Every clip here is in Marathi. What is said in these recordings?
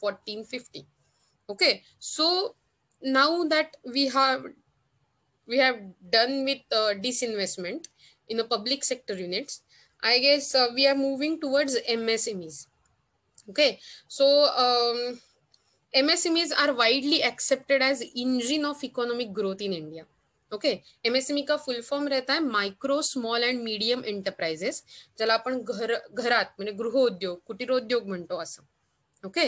1450 okay so now that we have we have done with uh, disinvestment in the public sector units i guess uh, we are moving towards msmes okay so um, msmes are widely accepted as engine of economic growth in india okay okay. MSME का फुल फॉर्म रहता है micro small and medium enterprises ज्याला आपण घर घरात म्हणजे गृहोद्योग कुटीरोद्योग म्हणतो असं okay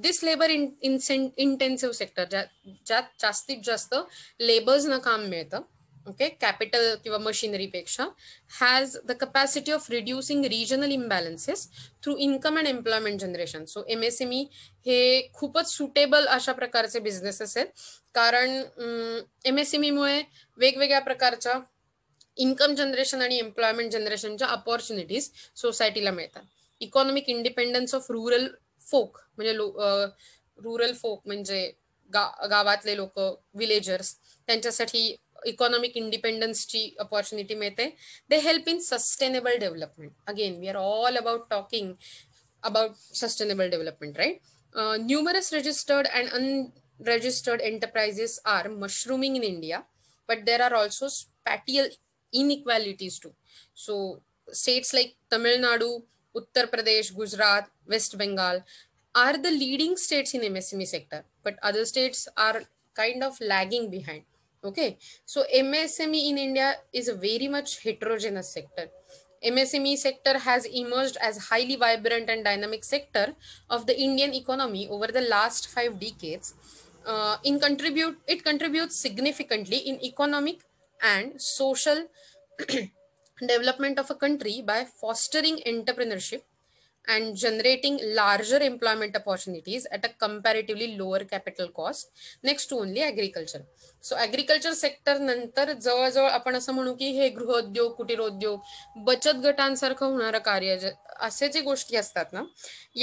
this labour in intensive sector ज्यात जास्तीत जास्त लेबर्सना काम मिळतं ओके कॅपिटल किंवा मशिनरीपेक्षा has the capacity of reducing regional imbalances through income and employment generation so M S M E हे खूपच सुटेबल अशा प्रकारचे बिझनेसेस आहेत कारण एम एस एम ईमुळे e वेगवेगळ्या प्रकारच्या इन्कम जनरेशन आणि एम्प्लॉयमेंट जनरेशनच्या अपॉर्च्युनिटीज सोसायटीला मिळतात economic independence of rural folk म्हणजे लो रुरल फोक म्हणजे गा गावातले लोक विलेजर्स त्यांच्यासाठी इकॉनॉमिक इंडिपेंडन्सची ऑपॉर्च्युनिटी मिळते they help in sustainable development again we are all about talking about sustainable development right numerous registered and unregistered enterprises are mushrooming in India but there are also spatial inequalities too so states like Tamil Nadu Uttar Pradesh, Gujarat, West Bengal are the leading states in MSME sector, but other states are kind of lagging behind. Okay, so MSME in India is a very much heterogeneous sector. MSME sector has emerged as highly vibrant and dynamic sector of the Indian economy over the last five decades. Uh, in contribute, it contributes significantly in economic and social development of a country by fostering entrepreneurship and generating larger employment opportunities at a comparatively lower capital cost next to only agriculture So, agriculture sector नंतर जवळजवळ आपण असं म्हणू की हे गृहोद्योग कुटीरोद्योग बचत गटांसारखं होणारं कार्य असे जे गोष्टी असतात ना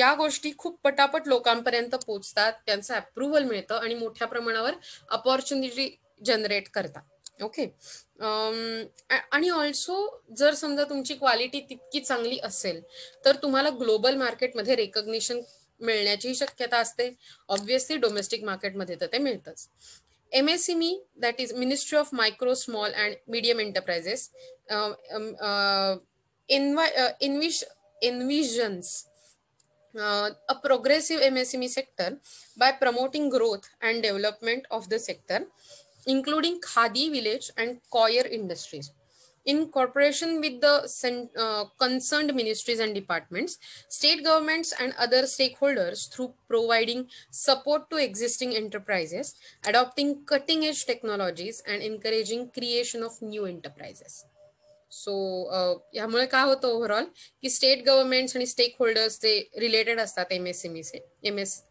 या गोष्टी खूप पटापट लोकांपर्यंत पोहोचतात tyancha approval मिळतं आणि मोठ्या प्रमाणावर अपॉर्च्युनिटी जनरेट करतात ओके um, आणि ऑल्सो जर समजा तुमची क्वालिटी तितकी चांगली असेल तर तुम्हाला ग्लोबल मार्केटमध्ये रेकग्निशन मिळण्याचीही शक्यता असते ऑब्व्हियसली डोमेस्टिक मार्केटमध्ये तर ते मिळतंच एम एस सी मी that is ministry of micro small and medium enterprises इनविश envisions a progressive M S sector by promoting growth and development of the sector including Khadi village and Coir industries. In cooperation with the uh, concerned ministries and departments, state governments and other stakeholders through providing support to existing enterprises, adopting cutting edge technologies and encouraging creation of new enterprises. So, ह्यामुळे uh, काय होतं overall, की state governments and stakeholders they related related असतात एम एस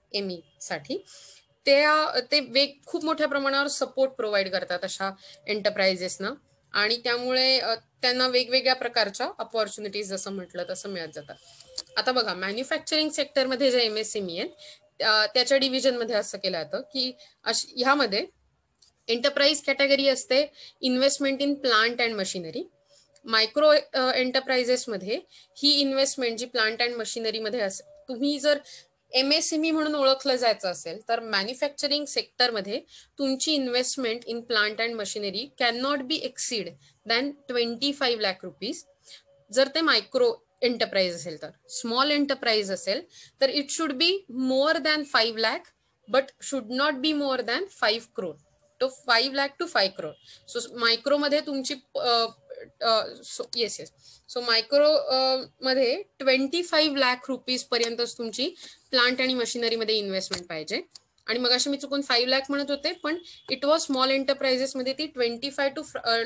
त्या ते वेग खूप मोठ्या प्रमाणावर सपोर्ट प्रोव्हाइड करतात अशा एंटरप्राइजेसना आणि त्यामुळे त्यांना वेगवेगळ्या प्रकारच्या अपॉर्च्युनिटीज जसं म्हटलं तसं मिळत जातात आता बघा मॅन्युफॅक्चरिंग सेक्टरमध्ये जे एम एस एमई आहेत त्याच्या डिव्हिजनमध्ये असं केलं जातं की ह्यामध्ये एंटरप्राइज कॅटेगरी असते investment in plant and machinery micro एंटरप्राइजेसमध्ये ही इन्व्हेस्टमेंट जी प्लांट अँड मशिनरीमध्ये असते तुम्ही जर एम एस ई म्हणून ओळखलं जायचं असेल तर मॅन्युफॅक्चरिंग सेक्टरमध्ये तुमची investment in plant and machinery can not be exceed than twenty five lakh rupees जर ते मायक्रो एंटरप्राइज असेल तर स्मॉल एंटरप्राइज असेल तर it should be more than five lakh but should not be more than five crore to five lakh to five crore so मायक्रोमध्ये तुमची येस येस सो मायक्रो मध्ये ट्वेंटी फाईव्ह लाख रुपीज पर्यंतच तुमची प्लांट आणि मशिनरीमध्ये इन्व्हेस्टमेंट पाहिजे आणि मग अशी मी चुकून फाईव्ह लाख म्हणत होते पण इट वॉज स्मॉल मध्ये ती twenty five to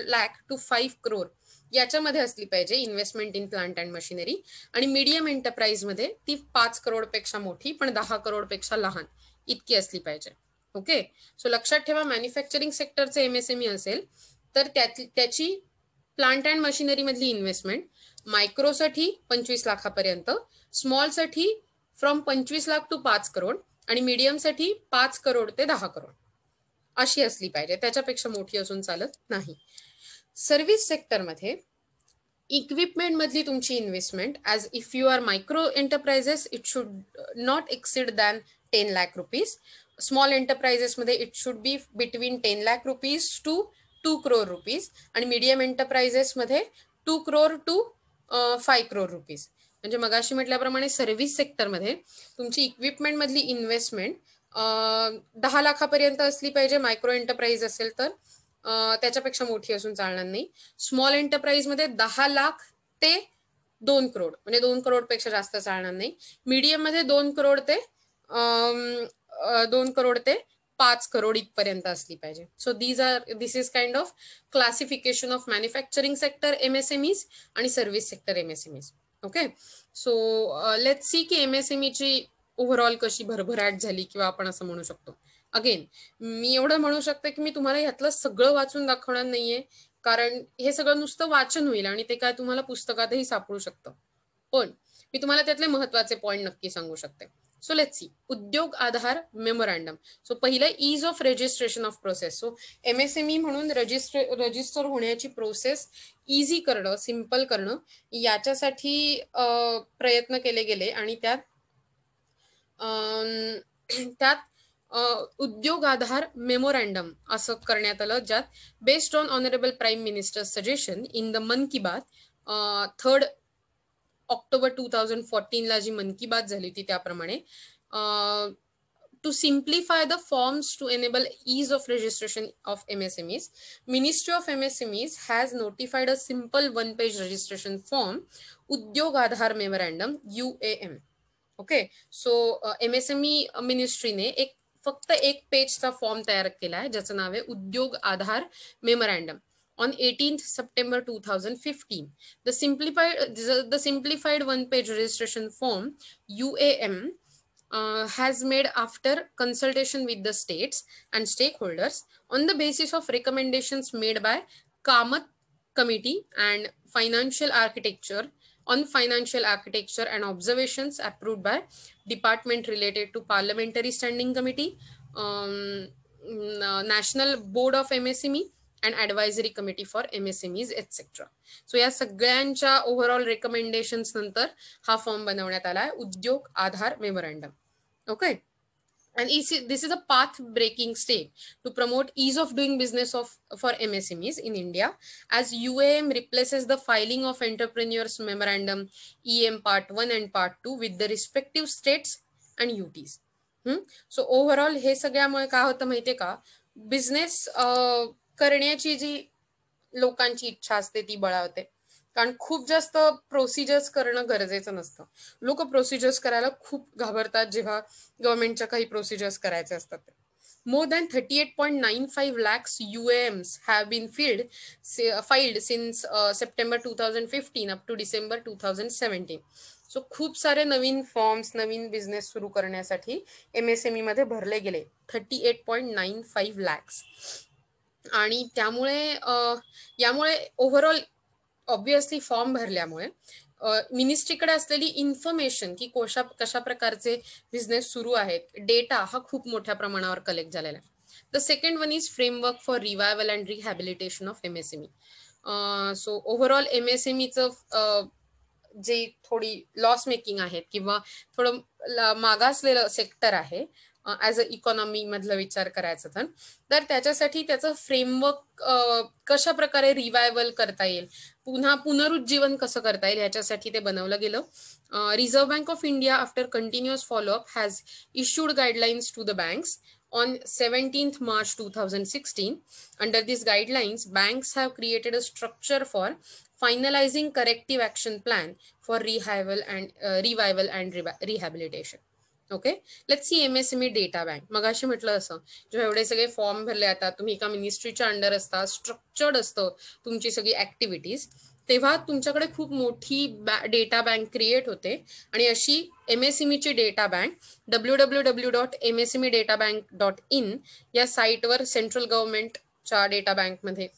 lakh to five crore याच्यामध्ये असली पाहिजे investment in plant and machinery आणि मीडियम एंटरप्राइजमध्ये ती पाच करोडपेक्षा मोठी पण दहा करोडपेक्षा लहान इतकी असली पाहिजे ओके सो लक्षात ठेवा मॅन्युफॅक्चरिंग सेक्टरचे एमएसएमई असेल तर त्याची प्लांट अँड मशिनरी मधली इन्व्हेस्टमेंट मायक्रोसाठी पंचवीस लाखापर्यंत स्मॉलसाठी फ्रॉम पंचवीस लाख टू पाच करोड आणि मीडियमसाठी पाच करोड ते दहा करोड अशी असली पाहिजे त्याच्यापेक्षा मोठी असून चालत नाही सर्व्हिस सेक्टरमध्ये मधली तुमची investment as if you are micro enterprises it should not exceed than ten lakh rupees small मध्ये it should be between ten lakh rupees to two crore rupees आणि मिडियम एंटरप्राइजेसमध्ये two crore to five crore rupees म्हणजे मगाशी म्हटल्याप्रमाणे सर्व्हिस सेक्टरमध्ये तुमची इक्विपमेंटमधली इन्व्हेस्टमेंट दहा लाखापर्यंत असली पाहिजे मायक्रो एंटरप्राइज असेल तर त्याच्यापेक्षा मोठी असून चालणार नाही स्मॉल एंटरप्राइजमध्ये दहा लाख ते दोन करोड म्हणजे दोन करोडपेक्षा जास्त चालणार नाही मीडियममध्ये दोन करोड ते दोन करोड ते पाच करोड इथपर्यंत असली पाहिजे so these are this is kind of classification of manufacturing sector MSMEs आणि service sector MSMEs okay so let see की e ची ओव्हरऑल कशी भरभराट झाली किंवा आपण असं म्हणू शकतो अगेन मी एवढं म्हणू शकते की मी तुम्हाला यातलं सगळं वाचून दाखवणार नाहीये कारण हे सगळं नुसतं वाचन होईल आणि ते काय तुम्हाला पुस्तकातही सापडू शकतं पण मी तुम्हाला त्यातले महत्वाचे पॉईंट नक्की सांगू शकते so let see Udyog Aadhaar memorandum so पहिलं ease of registration of process so M S M E म्हणून रजिस्ट्रे रजिस्टर होण्याची प्रोसेस इझी करणं सिम्पल करणं याच्यासाठी प्रयत्न केले गेले आणि त्यात त्यात उद्योग आधार मेमोरँडम असं करण्यात आलं ज्यात based on honourable prime minister suggestion in the Mann Ki बात थर्ड ऑक्टोबर टू थाउजंड ला जी मन की बात झाली होती त्याप्रमाणे to simplify the forms to enable ease of registration of M M S MSMEs ministry of M M S is has notified a simple one page registration form Udyog Aadhaar memorandum U A M okay so MSME मिनिस्ट्रीने एक फक्त एक पेजचा फॉर्म तयार केला आहे ज्याचं नाव आहे Udyog Aadhaar memorandum on 18th September 2015. The simplified, the simplified one-page registration form UAM uh, has made after consultation with the states and stakeholders on the basis of recommendations made by Kamath Committee and Financial Architecture on financial architecture and observations approved by department related to parliamentary standing committee um, mm, uh, national board of msme and advisory committee for MSMEs, etc. So, is etcetera overall या सगळ्यांच्या ओव्हरऑल रेकमेंडेशन्स नंतर हा Memorandum, okay. and this is a path breaking step to promote ease of doing business of for MSMEs in India as UAM replaces the filing of entrepreneurs memorandum EM part 1 and part 2 with the respective states and UTs. Hmm? So overall business सगळ्यामुळे uh, करण्याची जी लोकांची इच्छा असते ती बळावते कारण खूप जास्त प्रोसिजर्स करणं गरजेचं नसतं लोक प्रोसिजर्स करायला खूप घाबरतात जेव्हा गव्हर्नमेंटच्या काही प्रोसिजर्स करायचे असतात more than thirty eight point nine five lakhs Ms have been filled filed since September two thousand fifteen up to December two thousand seventeen so खूप सारे नवीन फॉर्म्स नवीन बिझनेस सुरू करण्यासाठी एम एस एम मध्ये भरले गेले thirty eight point nine five lakhs आणि त्यामुळे यामुळे ओव्हरऑल ऑब्विसली फॉर्म भरल्यामुळे मिनिस्ट्रीकडे असलेली इन्फॉर्मेशन की कोशा कशा प्रकारचे बिझनेस सुरू आहेत डेटा हा खूप मोठ्या प्रमाणावर कलेक्ट झालेला आहे the second one is framework for revival and rehabilitation of E so overall ईचं जे थोडी लॉस मेकिंग आहेत किंवा थोडं मागासलेलं सेक्टर आहे ॲज अ इकॉनॉमी मधला विचार करायचा तर तर त्याच्यासाठी त्याचं फ्रेमवर्क कशा प्रकारे रिवायवल करता येईल पुन्हा पुनरुज्जीवन कसं करता येईल ह्याच्यासाठी ते बनवलं गेलं Reserve Bank of India after continuous follow up has issued guidelines to the banks seventeenth March two thousand sixteen under this guidelines banks have created a structure for finalising corrective action plan for revival and revival and rehabilitation okay let see M S M E data bank मग अशी म्हटलं असं जेव्हा एवढे सगळे फॉर्म भरले आता तुम्ही एका मिनिस्ट्रीच्या अंडर असता स्ट्रक्चर्ड असतं तुमची सगळी ऍक्टिव्हिटीज तेव्हा तुमच्याकडे खूप मोठी डेटा बँक क्रिएट होते आणि अशी एम एस एम ईची data bank W W W dot M S M E data bank dot in या साईटवर सेंट्रल गव्हर्नमेंटच्या डेटा बँकमध्ये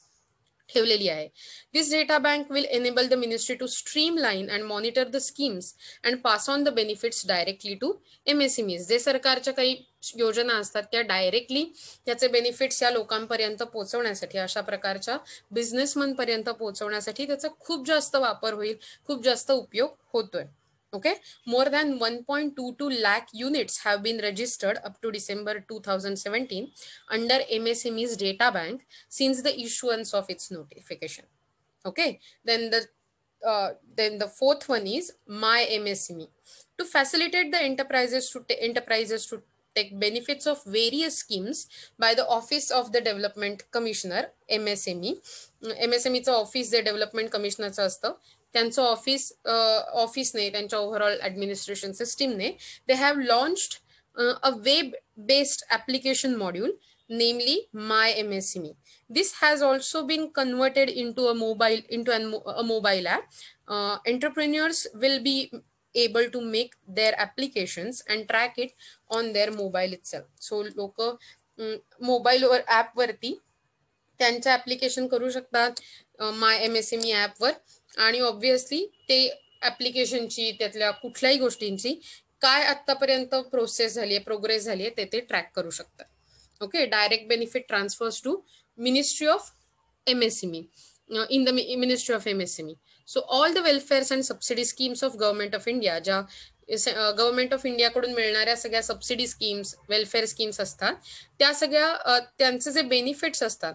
ठेवलेली आहे this data bank will enable the ministry to streamline and monitor the schemes and pass on the benefits directly to M S S जे सरकारच्या काही योजना असतात त्या डायरेक्टली त्याचे बेनिफिट्स या लोकांपर्यंत पोहोचवण्यासाठी अशा प्रकारच्या बिझनेसमनपर्यंत पोहोचवण्यासाठी त्याचा खूप जास्त वापर होईल खूप जास्त उपयोग होतोय okay more than 1.22 lakh units have been registered up to december 2017 under msme's data bank since the issuance of its notification okay then the uh, then the fourth one is my msme to facilitate the enterprises to enterprises to take benefits of various schemes by the office of the development commissioner msme msme the office जे डेव्हलपमेंट कमिशनरचं असतं त्यांचं ऑफिस ऑफिसने त्यांच्या ओव्हरऑल system सिस्टीमने they have launched a web based application module namely MSME. This has also been converted into a mobile into a mobile app. Uh, entrepreneurs will be able to make their applications and track it on their mobile itself. So लोक mobile वर ॲपवरती त्यांचं ॲप्लिकेशन करू शकतात my M S M E ॲपवर आणि ऑब्विसली ते ऍप्लिकेशनची त्यातल्या कुठल्याही गोष्टींची काय आतापर्यंत प्रोसेस झाली आहे प्रोग्रेस झाली आहे ते ते ट्रॅक करू शकतात okay direct benefit transfers to ministry of MSME in the ministry of M S MSME so all the welfares and subsidy schemes of government of India ज्या गव्हर्नमेंट ऑफ इंडियाकडून मिळणाऱ्या सगळ्या सबसिडी स्कीम्स वेलफेअर स्कीम्स असतात त्या सगळ्या त्यांचे जे बेनिफिट्स असतात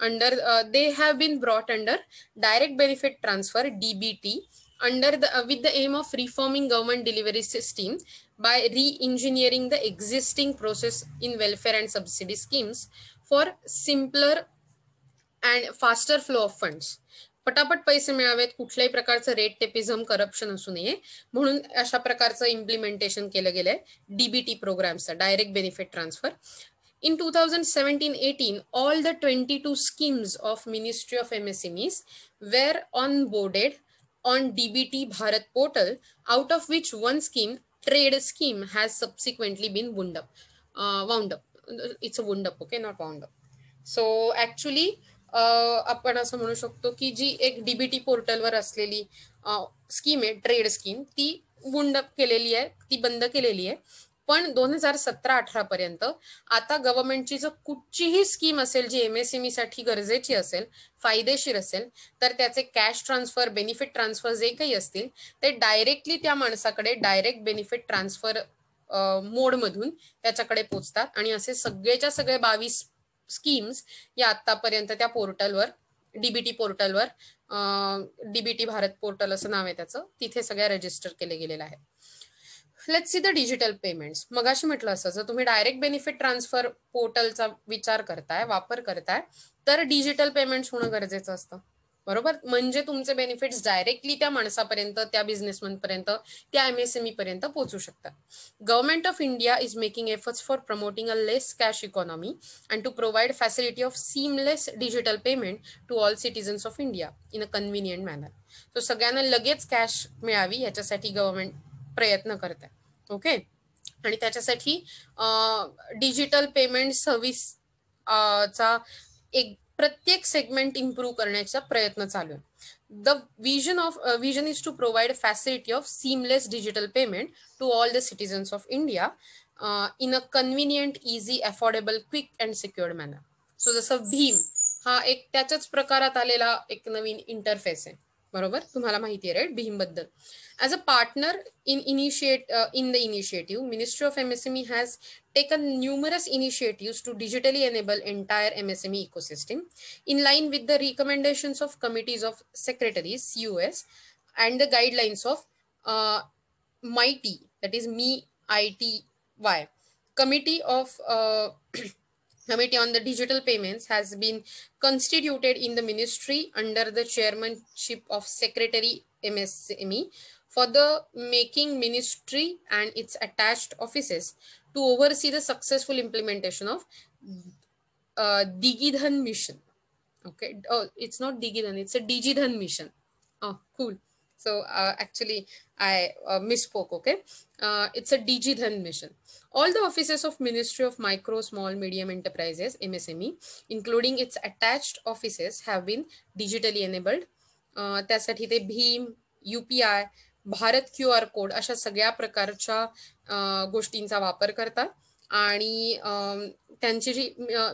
under uh, they have been brought under direct benefit transfer dbt under the uh, with the aim of reforming government delivery system by re-engineering the existing process in welfare and subsidy schemes for simpler and faster flow of funds पटापट पैसे मिळावेत कुठल्याही प्रकारचं रेट टेपिझम करप्शन असू नये म्हणून अशा प्रकारचं इम्प्लिमेंटेशन केलं गेलंय डीबीटी प्रोग्रामचं direct benefit transfer in 2017-18, all the 22 schemes of Ministry of MSMEs were onboarded on DBT Bharat portal, out of which one scheme, trade scheme, has subsequently been wound up, uh, wound up. It's a wound up, okay, not wound up. So actually, uh, आपण असं म्हणू शकतो की जी एक डीबीटी पोर्टलवर असलेली स्कीम uh, आहे ट्रेड स्कीम ती वुंड अप केलेली आहे ती बंद केलेली आहे पण दोन हजार सतरा अठरा पर्यंत आता गव्हर्नमेंटची जर कुठचीही स्कीम असेल जी एमएसएमई e साठी गरजेची असेल फायदेशीर असेल तर त्याचे कॅश ट्रान्सफर बेनिफिट ट्रान्सफर जे काही असतील ते डायरेक्टली त्या माणसाकडे डायरेक्ट बेनिफिट ट्रान्सफर मोडमधून त्याच्याकडे पोचतात आणि असे सगळेच्या सगळे बावीस स्कीम्स या आतापर्यंत त्या पोर्टलवर डीबीटी पोर्टलवर डीबीटी भारत पोर्टल असं नाव आहे त्याचं तिथे सगळ्या रजिस्टर केले गेलेलं आहे let see the digital payments मगाशी म्हटलं असं जर तुम्ही डायरेक्ट बेनिफिट ट्रान्सफर पोर्टलचा विचार करताय वापर करताय तर डिजिटल पेमेंट्स होणं गरजेचं असतं बरोबर म्हणजे तुमचे बेनिफिट्स डायरेक्टली त्या माणसापर्यंत त्या बिझनेसमन पर्यंत त्या एमएसएमई e पर्यंत पोहोचू शकतात government of India is making efforts for promoting a less cash economy and to provide facility of seamless digital payment to all citizens of India in a convenient manner so सगळ्यांना लगेच कॅश मिळावी याच्यासाठी गव्हर्मेंट प्रयत्न करत आहे ओके आणि त्याच्यासाठी डिजिटल पेमेंट सर्व्हिस चा एक प्रत्येक सेगमेंट इम्प्रूव्ह करण्याचा प्रयत्न चालू आहे the vision of vision is to provide facility of seamless digital payment to all the citizens of India in a convenient easy affordable quick and secured manner so जसं भीम हा एक त्याच्याच प्रकारात आलेला एक नवीन इंटरफेस आहे बरोबर तुम्हाला माहिती आहे राईट भीमबद्दल as a partner in initiate in the initiative ministry of MSME has taken numerous initiative to digitally enable entire MSME ecosystem in line with the recommendations of committees of secretaries US and the guidelines of MeitY that is M I T Y committee of Committee on the Digital Payments has been constituted in the ministry under the chairmanship of Secretary MSME for the making ministry and its attached offices to oversee the successful implementation of uh, Digidhan mission. Okay, oh, it's not Digidhan, it's a Digidhan mission. Oh, cool. So uh, actually, I uh, misspoke, okay? Uh, it's a DG Dhan mission. All the offices of Ministry of Micro, Small, Medium Enterprises, MSME, including its attached offices have been digitally enabled. Uh, त्यासाठी ते भीम U UPI, I QR code, Asha code अशा सगळ्या प्रकारच्या गोष्टींचा वापर करतात आणि त्यांची जी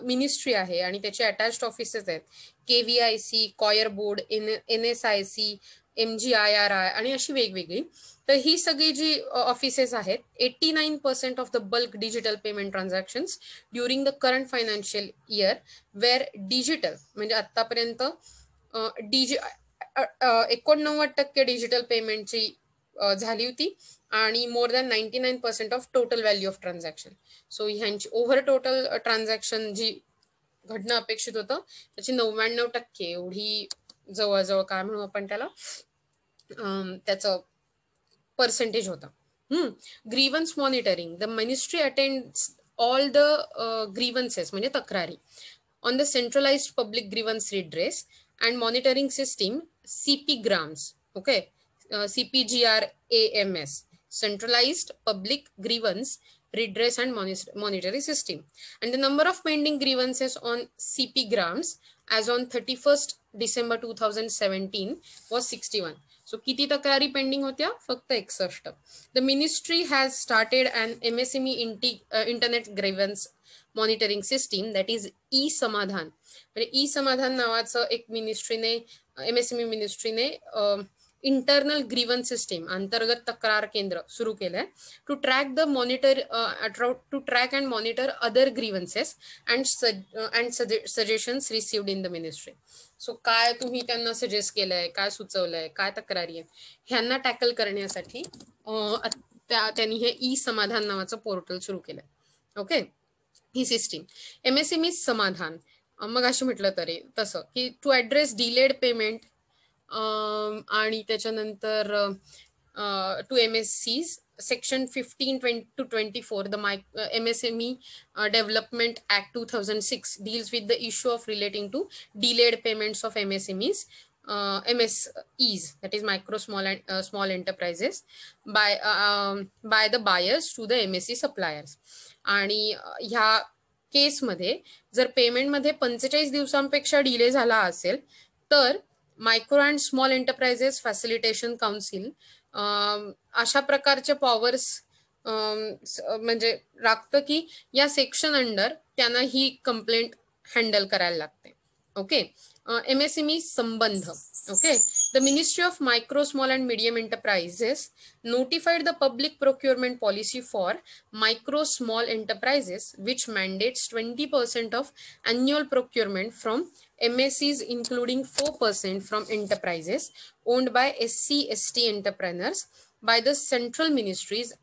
मिनिस्ट्री आहे आणि त्याचे अटॅच्ड ऑफिसेस आहेत के NSIC. M G I R I आणि अशी वेगवेगळी तर ही सगळी जी ऑफिसेस आहेत eighty nine percent of the bulk digital payment transaction during the current financial year were digital म्हणजे आतापर्यंत डिजि एकोणनव्वद टक्के डिजिटल पेमेंटची झाली होती आणि more than ninety nine percent of total value of transaction so ह्यांची ओव्हर टोटल ट्रान्झॅक्शन जी घडणं अपेक्षित होतं त्याची नव्याण्णव टक्के एवढी जवळजवळ काय म्हणू आपण त्याला त्याचं पर्सेंटेज होतं grievance monitoring the ministry attends all the grievances म्हणजे तक्रारी on the centralize public grievance redress and monitoring system CP grams okay CP G R A M S centralized public grievance redress and monitoring system and the number of pending grievances on cp grams as on thirty first December two thousand seventeen was sixty one so किती तक्रारी पेंडिंग होत्या फक्त एकसष्ट the ministry has started and M S M इंटी internet grievance monitoring system that is E Samadhan म्हणजे ई समाधान नावाचं एक मिनिस्ट्रीने एम एस एम ई मिनिस्ट्रीने इंटरनल ग्रीवन सिस्टीम अंतर्गत तक्रार केंद्र सुरू केलंय to track the monitor to track and monitor other grievances and and suggestions receive in the ministry so काय तुम्ही त्यांना सजेस्ट केलंय काय सुचवलंय काय तक्रारी आहेत ह्यांना टॅकल करण्यासाठी uh, त्यांनी हे ई समाधान नावाचं पोर्टल सुरू केलंय ओके ही सिस्टीम एमएसएमई e समाधान मग अशी म्हटलं तरी तसं की टू ऍड्रेस डिलेड पेमेंट आणि त्याच्यानंतर to M S Cs section fifteen twenty two twenty four the my M S M E development act two thousand six deals with the issue of relating to delayed payments of M S M Es M S Es that is micro small and small enterprises by by the buyers to the M S C suppliers आणि uh, ह्या केसमध्ये जर पेमेंटमध्ये पंचेचाळीस दिवसांपेक्षा डिले झाला असेल तर micro and small enterprises facilitation council अशा प्रकारचे पॉवर्स um, म्हणजे राखतं की या सेक्शन अंडर त्यांना ही कंप्लेंट हँडल करायला लागते ओके एमएसएमई e संबंध okay The Ministry of Micro, Small and Medium Enterprises notified the public procurement policy for micro, small enterprises, which mandates 20% of annual procurement from MSCs, including 4% from enterprises owned by SCST entrepreneurs by the central ministries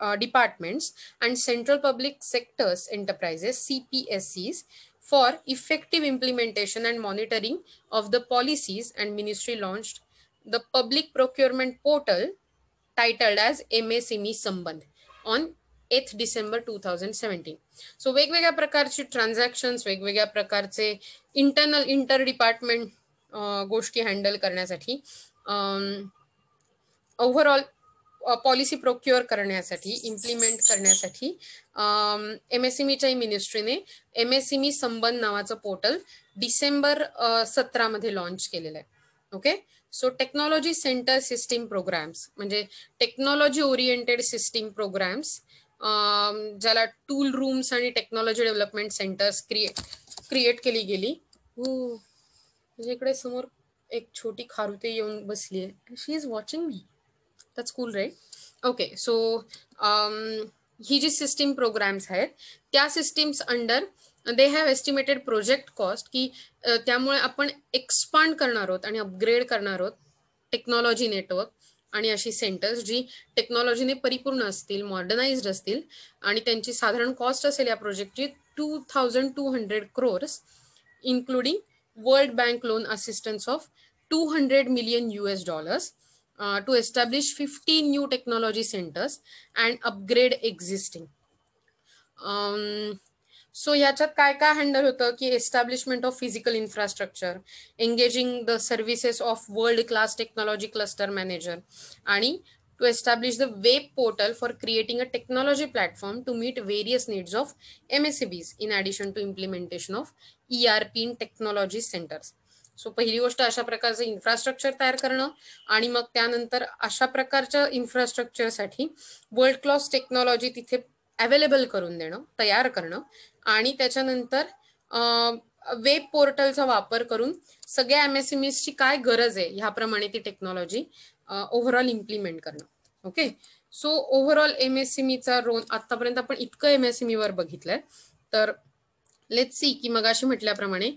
uh, departments and central public sectors enterprises CPSCs for effective implementation and monitoring of the policies and ministry launched the public procurement portal titled as MSME Sambandh on 8th December 2017. So, seventeen so वेगवेगळ्या transactions, ट्रान्झॅक्शन्स वेगवेगळ्या प्रकारचे internal इंटर डिपार्टमेंट गोष्टी हँडल करण्यासाठी पॉलिसी प्रोक्युअर करण्यासाठी इम्प्लिमेंट करण्यासाठी एम ईच्या मिनिस्ट्रीने एम ई संबंध नावाचं पोर्टल डिसेंबर सतरामध्ये लॉन्च केलेलं आहे okay so technology centre system programmes म्हणजे टेक्नॉलॉजी ओरिएंटेड सिस्टीम प्रोग्राम्स ज्याला टूल रूम्स आणि technology development centres create create केली गेली म्हणजे इकडे समोर एक छोटी खारुते येऊन बसली आहे she is watching me that's cool right okay so ही um, जी सिस्टीम प्रोग्राम्स आहेत त्या systems under they have estimated project cost की त्यामुळे आपण एक्सपांड करणार आहोत आणि अपग्रेड करणार आहोत टेक्नॉलॉजी नेटवर्क आणि अशी सेंटर्स जी टेक्नॉलॉजीने परिपूर्ण असतील मॉडर्नाइज्ड असतील आणि त्यांची साधारण कॉस्ट असेल या प्रोजेक्टची two thousand two hundred crores including World Bank loan assistance of two hundred million US एस डॉलर्स Uh, to establish 15 new technology centers and upgrade existing. Um, so yachat kaika handa hota ki establishment of physical infrastructure, engaging the services of world-class technology cluster manager, ani to establish the web portal for creating a technology platform to meet various needs of MSCBs in addition to implementation of ERP in technology centers. So पहिली गोष्ट अशा प्रकारचं इन्फ्रास्ट्रक्चर तयार करणं आणि मग त्यानंतर अशा प्रकारच्या इन्फ्रास्ट्रक्चरसाठी वर्ल्ड क्लास टेक्नॉलॉजी तिथे अवेलेबल करून देणं तयार करणं आणि त्याच्यानंतर वेब पोर्टलचा वापर करून सगळ्या एमएसएमईसची e काय गरज आहे ह्याप्रमाणे ती टेक्नॉलॉजी ओव्हरऑल इम्प्लिमेंट करणं ओके सो ओव्हरऑल एमएसएमईचा रोल आतापर्यंत आपण इतकं एमएसएमई e वर बघितलंय तर लेट्स सी की मग अशी म्हटल्याप्रमाणे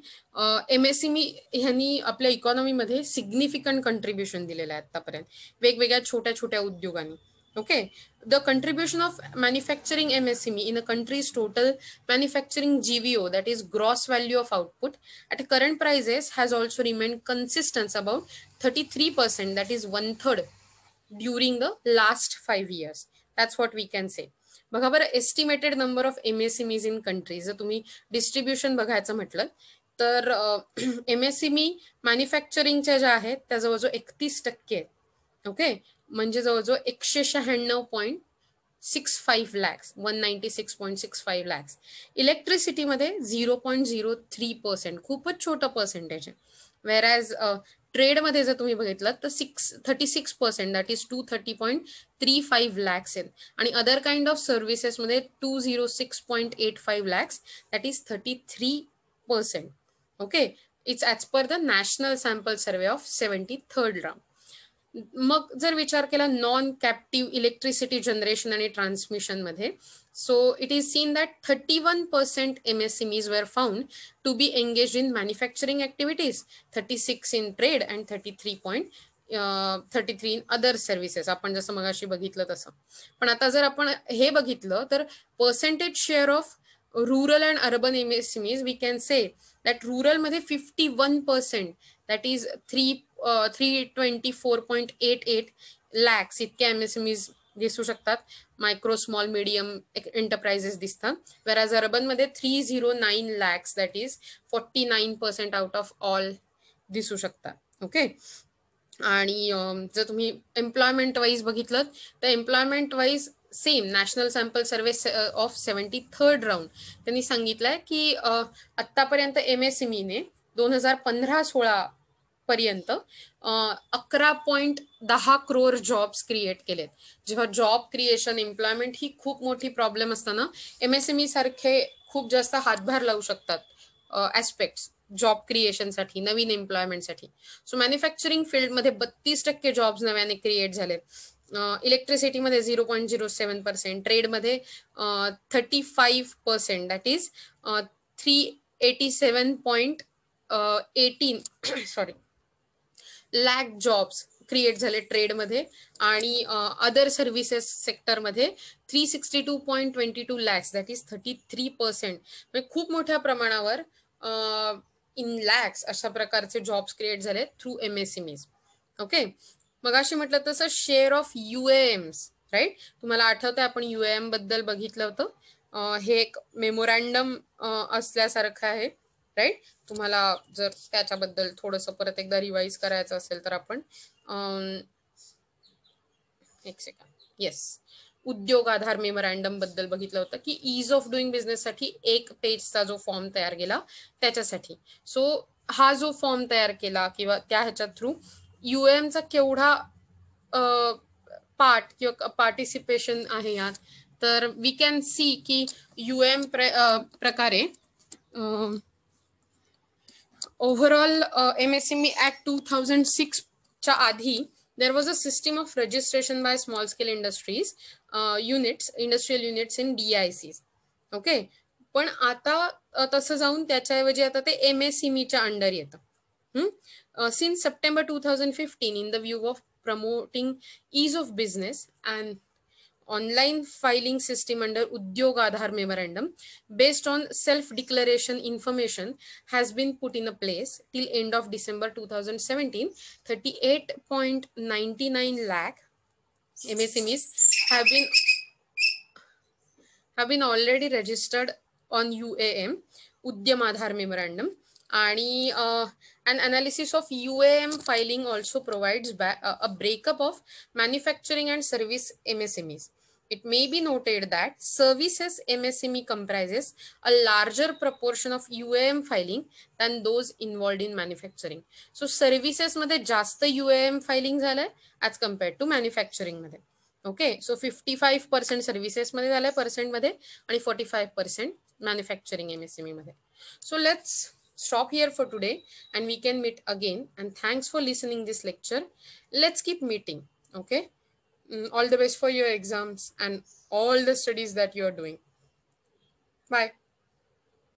एम एस सी मी ह्यांनी आपल्या इकॉनॉमीमध्ये सिग्निफिकंट कंट्रीब्युशन दिलेलं आहे आतापर्यंत वेगवेगळ्या छोट्या छोट्या उद्योगांनी okay the contribution of manufacturing M S C in a countries total manufacturing GVO that is gross value of output at current prices has also remain consistence about thirty three percent that is one third during the last five years that's what we can say बघा बरं estimated number of M MSMEs in country जर तुम्ही डिस्ट्रीब्युशन बघायचं म्हटलं तर एम एस एमएससीमी मॅन्युफॅक्चरिंगच्या ज्या आहेत त्या जवळजवळ एकतीस टक्के आहेत ओके म्हणजे जवळजवळ एकशे शहाण्णव point six five lakhs one ninety six point six five lakhs इलेक्ट्रिसिटीमध्ये zero point zero three percent खूपच छोटं पर्सेंटेज आहे वेर ॲज ट्रेडमध्ये जर तुम्ही बघितलं तर six thirty six percent that is two thirty point three five lakhs आहेत आणि अदर काइंड ऑफ सर्व्हिसेसमध्ये two zero six point eight five lakhs that is thirty three percent okay it's as per the national sample survey of seventy third round मग जर विचार केला non captive electricity generation and transmission मध्ये so it is seen that thirty one percent M S M is wear found to be engage in manufacturing activities thirty six in trade and thirty three point thirty three in other services आपण जसं मग अशी बघितलं तसं पण आता जर आपण हे बघितलं तर percentage share of rural and urban M S M we can say that रुरलमध्ये fifty one percent that is three three twenty four point eight eight lakhs इतके एम एस एम दिसू शकतात मायक्रो स्मॉल मिडियम एंटरप्राइजेस दिसतात वेर अर्बन अर्बनमध्ये three zero nine lakhs that is forty nine percent out of all दिसू शकतात ओके आणि जर तुम्ही एम्प्लॉयमेंट वाईज बघितलं तर employment wise same national sample survey of seventy third round त्यांनी सांगितलंय की आत्तापर्यंत एम एस एम ईने दोन हजार पंधरा सोळा पर्यंत अकरा पॉईंट दहा क्रोर जॉब्स क्रिएट केलेत जेव्हा जॉब क्रिएशन एम्प्लॉयमेंट ही खूप मोठी प्रॉब्लेम असताना एम एस एम ई सारखे खूप जास्त हातभार लावू शकतात ऍस्पेक्ट्स जॉब क्रिएशनसाठी नवीन एम्प्लॉयमेंटसाठी सो मॅन्युफॅक्चरिंग फील्डमध्ये बत्तीस टक्के जॉब्स नव्याने क्रिएट झाले इलेक्ट्रिसिटीमध्ये zero point zero seven percent ट्रेडमध्ये thirty five percent that is three eighty seven point eighteen sorry lakh jobs create झाले ट्रेडमध्ये आणि अदर सर्व्हिसेस सेक्टरमध्ये three sixty two point twenty two lakhs that is thirty three percent म्हणजे खूप मोठ्या प्रमाणावर इन लॅक्स अशा प्रकारचे जॉब्स क्रिएट झाले through M S M S okay मग अशी म्हटलं तसं शेअर ऑफ एम्स राईट तुम्हाला आठवतंय आपण एम बद्दल बघितलं होतं हे एक मेमोरँडम असल्यासारखं आहे राईट तुम्हाला जर त्याच्याबद्दल थोडंसं परत एकदा रिवाईज करायचं असेल तर आपण एक सेकंड येस उद्योग आधार मेमोरँडम बद्दल बघितलं होतं की इज ऑफ डुईंग साठी एक पेजचा जो फॉर्म तयार केला त्याच्यासाठी सो हा जो फॉर्म तयार केला किंवा त्या ह्याच्या थ्रू युएमचा केवढा पार्ट किंवा पार्टिसिपेशन आहे यात तर वी कॅन सी की युएम प्र, प्रकारे overall uh, MSME Act 2006 च्या आधी there was a system of registration by small scale industries uh, units industrial units in DICs okay पण आता तसं जाऊन त्याच्याऐवजी आता ते एम एस सीमीच्या अंडर येतं since September two thousand fifteen in the view of promoting of business and online filing system under Udyog Aadhaar Memorandum based on self-declaration information has been put in a place till end of December 2017. 38.99 lakh MSMEs have been have been already registered on UAM, Udyam Aadhaar Memorandum. आणि uh, an analysis of UAM filing also provides uh, a breakup of manufacturing and service MSMEs it may be noted that services MSME comprises a larger proportion of UAM filing than those involved in manufacturing. So services madhe jasta UAM filing zale as compared to manufacturing madhe. Okay, so 55% services madhe zale percent madhe and 45% manufacturing MSME madhe. So let's stop here for today and we can meet again and thanks for listening this lecture. Let's keep meeting. Okay. Mm, all the best for your exams and all the studies that you're doing. Bye.